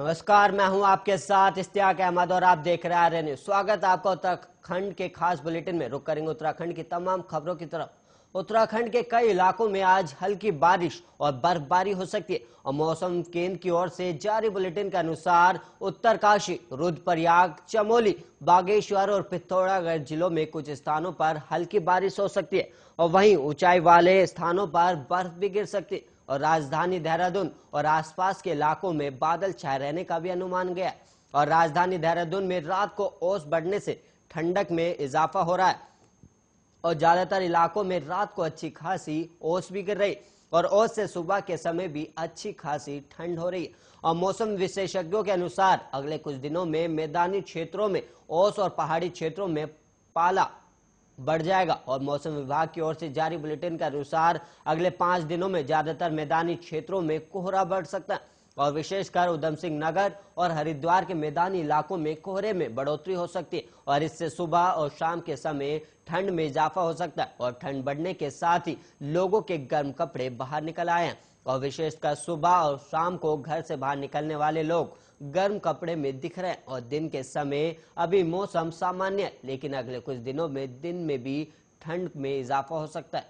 नमस्कार मैं हूं आपके साथ इश्तियाक अहमद और आप देख रहे हैं न्यूज स्वागत आपका उत्तराखंड के खास बुलेटिन में रुक करेंगे उत्तराखंड की तमाम खबरों की तरफ उत्तराखंड के कई इलाकों में आज हल्की बारिश और बर्फबारी हो सकती है और मौसम केंद्र की ओर से जारी बुलेटिन के अनुसार उत्तरकाशी रुद्रप्रयाग चमोली बागेश्वर और पिथौरागढ़ जिलों में कुछ स्थानों पर हल्की बारिश हो सकती है और वहीं ऊंचाई वाले स्थानों पर बर्फ भी गिर सकती है और राजधानी देहरादून और आसपास के इलाकों में बादल छाए रहने का भी अनुमान गया और राजधानी देहरादून में रात को ओस बढ़ने से ठंडक में इजाफा हो रहा है और ज्यादातर इलाकों में रात को अच्छी खासी ओस भी गिर रही और ओस से सुबह के समय भी अच्छी खासी ठंड हो रही है और मौसम विशेषज्ञों के अनुसार अगले कुछ दिनों में मैदानी क्षेत्रों में ओस और पहाड़ी क्षेत्रों में पाला बढ़ जाएगा और मौसम विभाग की ओर से जारी बुलेटिन के अनुसार अगले पांच दिनों में ज्यादातर मैदानी क्षेत्रों में कोहरा बढ़ सकता है और विशेषकर उधम सिंह नगर और हरिद्वार के मैदानी इलाकों में कोहरे में बढ़ोतरी हो सकती है और इससे सुबह और शाम के समय ठंड में इजाफा हो सकता है और ठंड बढ़ने के साथ ही लोगों के गर्म कपड़े बाहर निकल आए हैं और विशेषकर सुबह और शाम को घर से बाहर निकलने वाले लोग गर्म कपड़े में दिख रहे हैं और दिन के समय अभी मौसम सामान्य लेकिन अगले कुछ दिनों में दिन में भी ठंड में इजाफा हो सकता है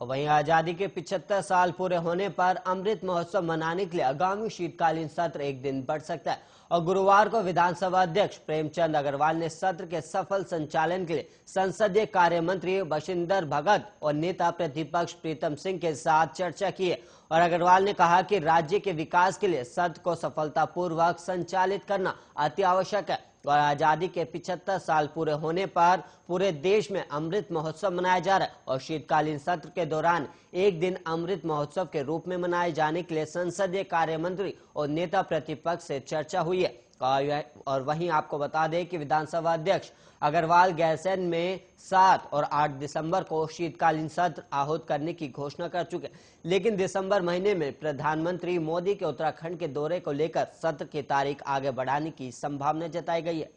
और वहीं आजादी के 75 साल पूरे होने पर अमृत महोत्सव मनाने के लिए आगामी शीतकालीन सत्र एक दिन बढ़ सकता है और गुरुवार को विधानसभा अध्यक्ष प्रेमचंद अग्रवाल ने सत्र के सफल संचालन के लिए संसदीय कार्य मंत्री बशिंदर भगत और नेता प्रतिपक्ष प्रीतम सिंह के साथ चर्चा की और अग्रवाल ने कहा कि राज्य के विकास के लिए सत्र को सफलतापूर्वक संचालित करना अति आवश्यक है और आजादी के 75 साल पूरे होने पर पूरे देश में अमृत महोत्सव मनाया जा रहा है और शीतकालीन सत्र के दौरान एक दिन अमृत महोत्सव के रूप में मनाए जाने के लिए संसदीय कार्य मंत्री और नेता प्रतिपक्ष से चर्चा हुई है और वहीं आपको बता दें कि विधानसभा अध्यक्ष अग्रवाल गैसन में सात और आठ दिसंबर को शीतकालीन सत्र आहूत करने की घोषणा कर चुके लेकिन दिसंबर महीने में प्रधानमंत्री मोदी के उत्तराखंड के दौरे को लेकर सत्र की तारीख आगे बढ़ाने की संभावना जताई गई है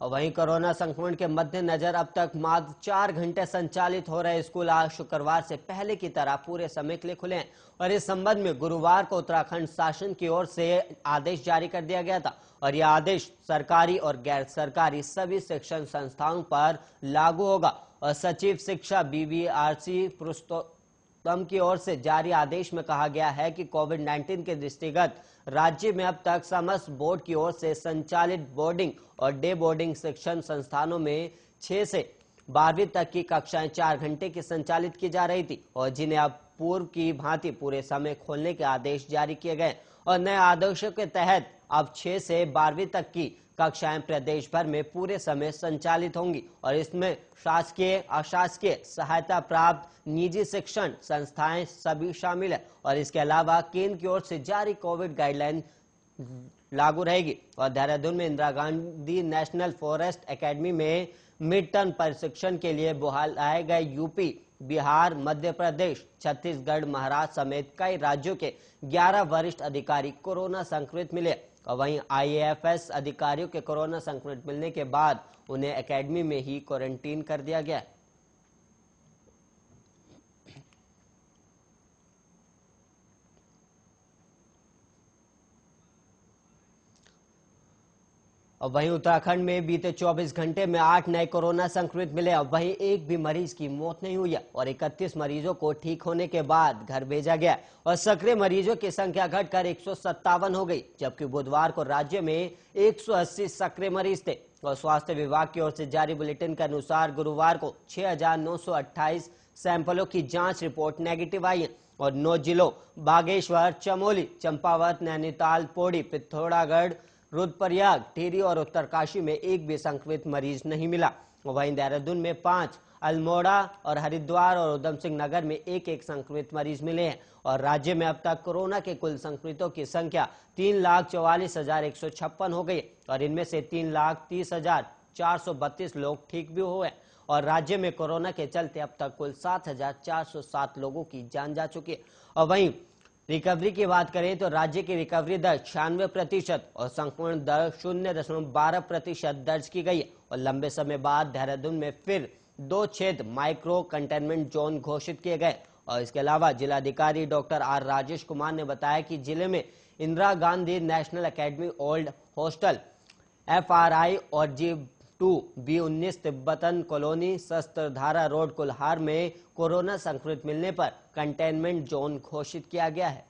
और वहीं कोरोना संक्रमण के मद्देनजर अब तक मात्र चार घंटे संचालित हो रहे स्कूल आज शुक्रवार से पहले की तरह पूरे समय के लिए खुले हैं और इस संबंध में गुरुवार को उत्तराखंड शासन की ओर से आदेश जारी कर दिया गया था और यह आदेश सरकारी और गैर सरकारी सभी शिक्षण संस्थाओं पर लागू होगा और सचिव शिक्षा बीबीआरसी तम की ओर से जारी आदेश में कहा गया है कि कोविड 19 के दृष्टिगत राज्य में अब तक समस्त बोर्ड की ओर से संचालित बोर्डिंग और डे बोर्डिंग शिक्षण संस्थानों में छह से बारहवीं तक की कक्षाएं चार घंटे की संचालित की जा रही थी और जिन्हें अब पूर्व की भांति पूरे समय खोलने के आदेश जारी किए गए और नए आदेशों के तहत अब छह से बारहवीं तक की कक्षाएं प्रदेश भर में पूरे समय संचालित होंगी और इसमें शासकीय अशासकीय सहायता प्राप्त निजी शिक्षण संस्थाएं सभी शामिल है और इसके अलावा केंद्र की ओर से जारी कोविड गाइडलाइन लागू रहेगी और देहरादून में Indira Gandhi national forest academy में मिड टर्म प्रशिक्षण के लिए बहाल आए गए यूपी बिहार मध्य प्रदेश छत्तीसगढ़ महाराष्ट्र समेत कई राज्यों के 11 वरिष्ठ अधिकारी कोरोना संक्रमित मिले और वहीं आईएएफएस अधिकारियों के कोरोना संक्रमित मिलने के बाद उन्हें एकेडमी में ही क्वारंटीन कर दिया गया और वहीं उत्तराखंड में बीते 24 घंटे में आठ नए कोरोना संक्रमित मिले और वहीं एक भी मरीज की मौत नहीं हुई है और 31 मरीजों को ठीक होने के बाद घर भेजा गया और सक्रिय मरीजों की संख्या घटकर एक हो गई जबकि बुधवार को राज्य में 180 सक्रिय मरीज थे और स्वास्थ्य विभाग की ओर से जारी बुलेटिन के अनुसार गुरुवार को छह सैंपलों की जाँच रिपोर्ट नेगेटिव आई है और नौ जिलों बागेश्वर चमोली चंपावत नैनीताल पौड़ी पिथौरागढ़ रुद्रप्रयाग टेरी और उत्तरकाशी में एक भी संक्रमित मरीज नहीं मिला वहीं देहरादून में पांच अल्मोड़ा और हरिद्वार और उधम सिंह नगर में एक एक संक्रमित मरीज मिले हैं और राज्य में अब तक कोरोना के कुल संक्रमितों की संख्या तीन लाख चौवालीस हजार एक सौ छप्पन हो गई और इनमें से तीन लाख तीस हजार चार सौ बत्तीस लोग ठीक भी हुए और राज्य में कोरोना के चलते अब तक कुल सात हजार चार सौ सात लोगों की जान जा चुकी है और वहीं रिकवरी की बात करें तो राज्य की रिकवरी दर छियानवे प्रतिशत और संक्रमण दर शून्य दशमलव बारह प्रतिशत दर्ज की गई और लंबे समय बाद देहरादून में फिर दो क्षेत्र माइक्रो कंटेनमेंट जोन घोषित किए गए और इसके अलावा जिलाधिकारी डॉक्टर आर राजेश कुमार ने बताया कि जिले में Indira Gandhi national academy old hostel F और जी टू बी उन्नीस Tibetan colony Shastradhara road Kulhar में कोरोना संक्रमित मिलने पर कंटेनमेंट जोन घोषित किया गया है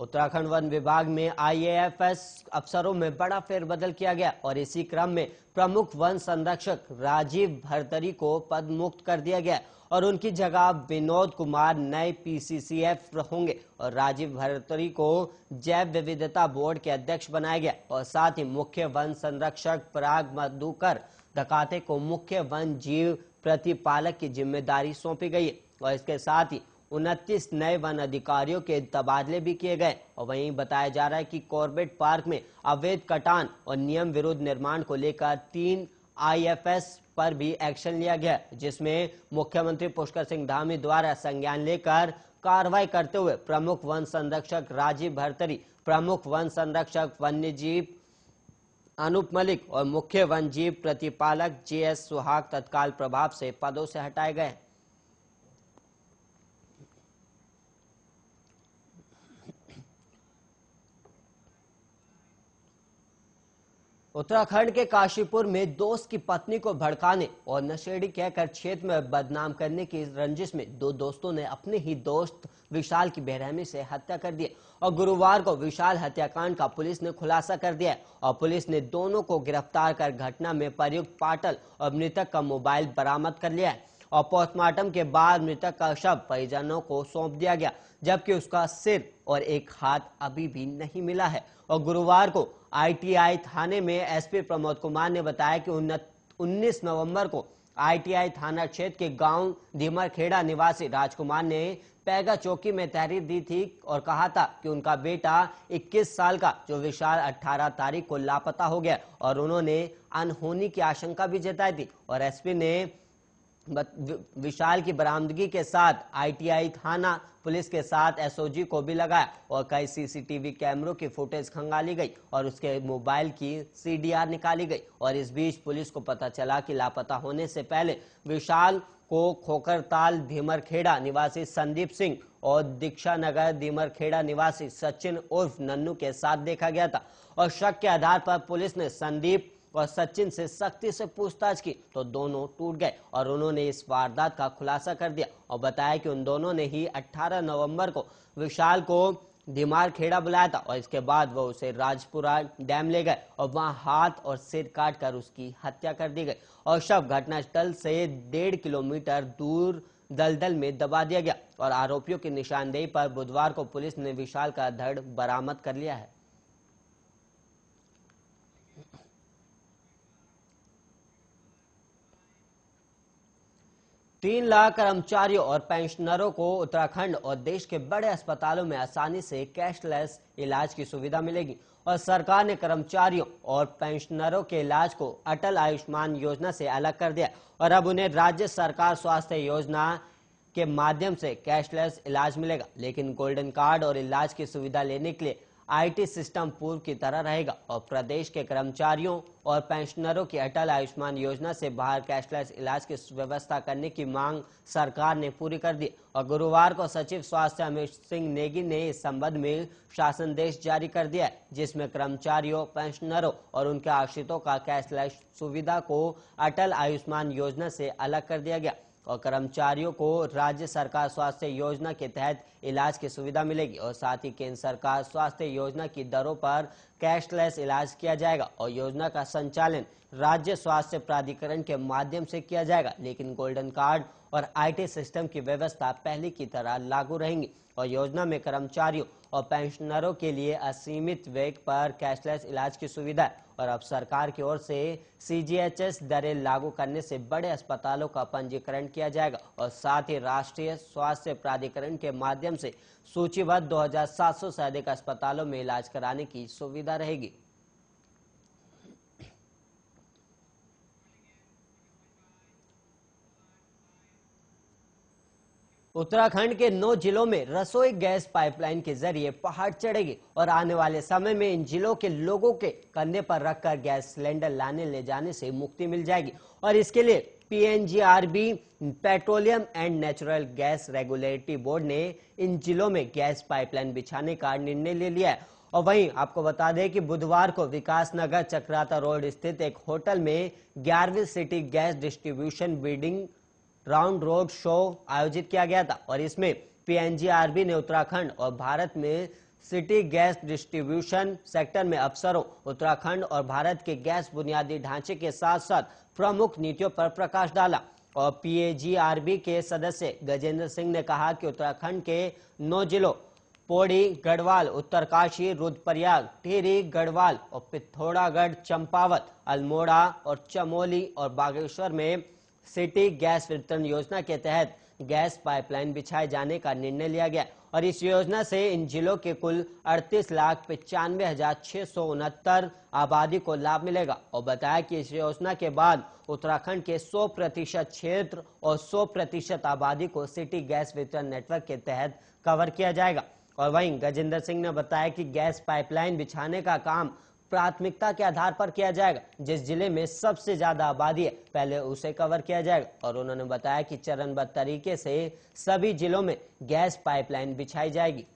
उत्तराखंड वन विभाग में आईएएफएस अफसरों में बड़ा फेरबदल किया गया और इसी क्रम में प्रमुख वन संरक्षक राजीव भरतरी को पद मुक्त कर दिया गया और उनकी जगह विनोद कुमार नए पीसीसीएफ होंगे और राजीव भरतरी को जैव विविधता बोर्ड के अध्यक्ष बनाया गया और साथ ही मुख्य वन संरक्षक पराग मधुकर दकाते को मुख्य वन जीव प्रतिपालक की जिम्मेदारी सौंपी गई है और इसके साथ ही उनतीस नए वन अधिकारियों के तबादले भी किए गए और वहीं बताया जा रहा है कि कॉर्बेट पार्क में अवैध कटान और नियम विरोध निर्माण को लेकर तीन आईएफएस पर भी एक्शन लिया गया जिसमें मुख्यमंत्री पुष्कर सिंह धामी द्वारा संज्ञान लेकर कार्रवाई करते हुए प्रमुख वन संरक्षक राजीव भरतरी प्रमुख वन संरक्षक वन्य जीव अनूप मलिक और मुख्य वन जीव प्रतिपालक जे एस सुहाग तत्काल प्रभाव से पदों से हटाए गए उत्तराखंड के काशीपुर में दोस्त की पत्नी को भड़काने और नशेड़ी कहकर क्षेत्र में बदनाम करने की रंजिश में दो दोस्तों ने अपने ही दोस्त विशाल की बेरहमी से हत्या कर दी और गुरुवार को विशाल हत्याकांड का पुलिस ने खुलासा कर दिया और पुलिस ने दोनों को गिरफ्तार कर घटना में प्रयुक्त पाटल और मृतक का मोबाइल बरामद कर लिया है और पोस्टमार्टम के बाद मृतक का शव परिजनों को सौंप दिया गया जबकि उसका सिर और एक हाथ अभी भी नहीं मिला है और गुरुवार को आईटीआई थाने में एसपी प्रमोद कुमार ने बताया कि उन्नीस नवंबर को आईटीआई थाना क्षेत्र के गांव धीमरखेड़ा निवासी राजकुमार ने पैगा चौकी में तहरीर दी थी और कहा था कि उनका बेटा 21 साल का जो विशाल 18 तारीख को लापता हो गया और उन्होंने अनहोनी की आशंका भी जताई थी और एसपी ने विशाल की बरामदगी के साथ आईटीआई थाना पुलिस के साथ एसओजी को भी लगाया और कई सीसीटीवी कैमरों की फुटेज खंगाली गई और उसके मोबाइल की सीडीआर निकाली गई और इस बीच पुलिस को पता चला कि लापता होने से पहले विशाल को खोकरताल धीमरखेड़ा निवासी संदीप सिंह और दीक्षा नगर धीमरखेड़ा निवासी सचिन उर्फ नन्नू के साथ देखा गया था और शक के आधार पर पुलिस ने संदीप वह सचिन से सख्ती से पूछताछ की तो दोनों टूट गए और उन्होंने इस वारदात का खुलासा कर दिया और बताया कि उन दोनों ने ही 18 नवंबर को विशाल को दिमाग खेड़ा बुलाया था और इसके बाद वह उसे राजपुरा डैम ले गए और वहां हाथ और सिर काट कर उसकी हत्या कर दी गई और शव घटनास्थल से डेढ़ किलोमीटर दूर दलदल में दबा दिया गया और आरोपियों की निशानदेही पर बुधवार को पुलिस ने विशाल का धड़ बरामद कर लिया है तीन लाख कर्मचारियों और पेंशनरों को उत्तराखंड और देश के बड़े अस्पतालों में आसानी से कैशलेस इलाज की सुविधा मिलेगी और सरकार ने कर्मचारियों और पेंशनरों के इलाज को अटल आयुष्मान योजना से अलग कर दिया और अब उन्हें राज्य सरकार स्वास्थ्य योजना के माध्यम से कैशलेस इलाज मिलेगा लेकिन गोल्डन कार्ड और इलाज की सुविधा लेने के लिए आईटी सिस्टम पूर्व की तरह रहेगा और प्रदेश के कर्मचारियों और पेंशनरों की अटल आयुष्मान योजना से बाहर कैशलेस इलाज की व्यवस्था करने की मांग सरकार ने पूरी कर दी और गुरुवार को सचिव स्वास्थ्य अमित सिंह नेगी ने इस संबंध में शासन देश जारी कर दिया जिसमें कर्मचारियों पेंशनरों और उनके आश्रितों का कैशलेस सुविधा को अटल आयुष्मान योजना से अलग कर दिया गया और कर्मचारियों को राज्य सरकार स्वास्थ्य योजना के तहत इलाज की सुविधा मिलेगी और साथ ही केंद्र सरकार स्वास्थ्य योजना की दरों पर कैशलेस इलाज किया जाएगा और योजना का संचालन राज्य स्वास्थ्य प्राधिकरण के माध्यम से किया जाएगा लेकिन गोल्डन कार्ड और आईटी सिस्टम की व्यवस्था पहले की तरह लागू रहेंगी और योजना में कर्मचारियों और पेंशनरों के लिए असीमित वेग पर कैशलेस इलाज की सुविधा और अब सरकार की ओर से सीजीएचएस दरें लागू करने से बड़े अस्पतालों का पंजीकरण किया जाएगा और साथ ही राष्ट्रीय स्वास्थ्य प्राधिकरण के माध्यम माध्यम से सूचीबद्ध 2,700 से अधिक अस्पतालों में इलाज कराने की सुविधा रहेगी उत्तराखंड के नौ जिलों में रसोई गैस पाइपलाइन के जरिए पहाड़ चढ़ेगी और आने वाले समय में इन जिलों के लोगों के कंधे पर रखकर गैस सिलेंडर लाने ले जाने से मुक्ति मिल जाएगी और इसके लिए PNGRB petroleum and natural gas regulatory board ने इन जिलों में गैस पाइपलाइन बिछाने का निर्णय ले लिया है और वहीं आपको बता दें कि बुधवार को विकास नगर चक्राता रोड स्थित एक होटल में ग्यारहवीं city gas distribution building round road show आयोजित किया गया था और इसमें पीएनजीआरबी ने उत्तराखंड और भारत में सिटी गैस डिस्ट्रीब्यूशन सेक्टर में अफसरों उत्तराखंड और भारत के गैस बुनियादी ढांचे के साथ साथ प्रमुख नीतियों पर प्रकाश डाला और पीएजीआरबी के सदस्य गजेंद्र सिंह ने कहा कि उत्तराखंड के नौ जिलों पौड़ी गढ़वाल उत्तरकाशी रुद्रप्रयाग टिहरी गढ़वाल और पिथौरागढ़ चंपावत अल्मोड़ा और चमोली और बागेश्वर में सिटी गैस वितरण योजना के तहत गैस पाइपलाइन बिछाए जाने का निर्णय लिया गया और इस योजना से इन जिलों के कुल अड़तीस लाख पचानवे हजार छह सौ उनहत्तर आबादी को लाभ मिलेगा और बताया कि इस योजना के बाद उत्तराखंड के 100 प्रतिशत क्षेत्र और 100 प्रतिशत आबादी को सिटी गैस वितरण नेटवर्क के तहत कवर किया जाएगा और वहीं गजेंद्र सिंह ने बताया कि गैस पाइपलाइन बिछाने का काम प्राथमिकता के आधार पर किया जाएगा जिस जिले में सबसे ज्यादा आबादी है पहले उसे कवर किया जाएगा और उन्होंने बताया कि चरणबद्ध तरीके से सभी जिलों में गैस पाइपलाइन बिछाई जाएगी